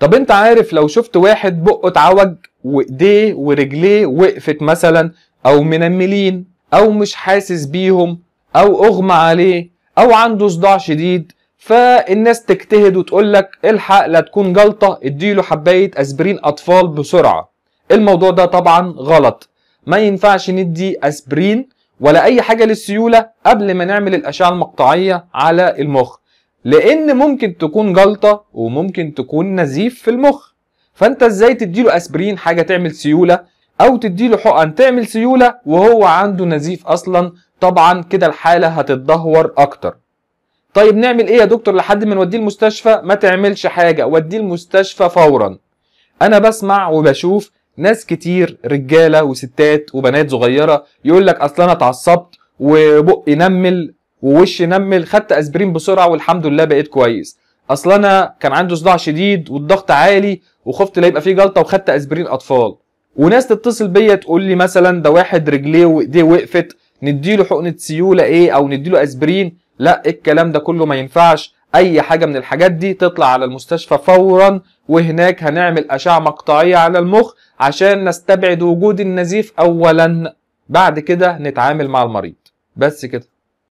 طب انت عارف لو شفت واحد بقه اتعوج وايديه ورجليه وقفت مثلا او منملين او مش حاسس بيهم او اغمى عليه او عنده صداع شديد فالناس تجتهد وتقول لك الحق لا تكون جلطه اديله حبايه اسبرين اطفال بسرعه الموضوع ده طبعا غلط ما ينفعش ندي اسبرين ولا اي حاجه للسيوله قبل ما نعمل الاشعه المقطعيه على المخ لان ممكن تكون جلطه وممكن تكون نزيف في المخ فانت ازاي تديله اسبرين حاجه تعمل سيوله او تديله حقن تعمل سيوله وهو عنده نزيف اصلا طبعا كده الحاله هتتدهور اكتر طيب نعمل ايه يا دكتور لحد ما نوديه المستشفى ما تعملش حاجه وديه المستشفى فورا انا بسمع وبشوف ناس كتير رجاله وستات وبنات صغيره يقولك اصلا اصل انا اتعصبت وبقي نمل ووشي نمل خدت اسبرين بسرعه والحمد لله بقيت كويس اصل انا كان عندي صداع شديد والضغط عالي وخفت لا يبقى فيه جلطه وخدت اسبرين اطفال وناس تتصل بيا تقول لي مثلا ده واحد رجليه وايديه وقفت نديله حقنه سيوله ايه او نديله اسبرين لا إيه الكلام ده كله ما ينفعش اي حاجه من الحاجات دي تطلع على المستشفى فورا وهناك هنعمل اشعه مقطعيه على المخ عشان نستبعد وجود النزيف اولا بعد كده نتعامل مع المريض بس كده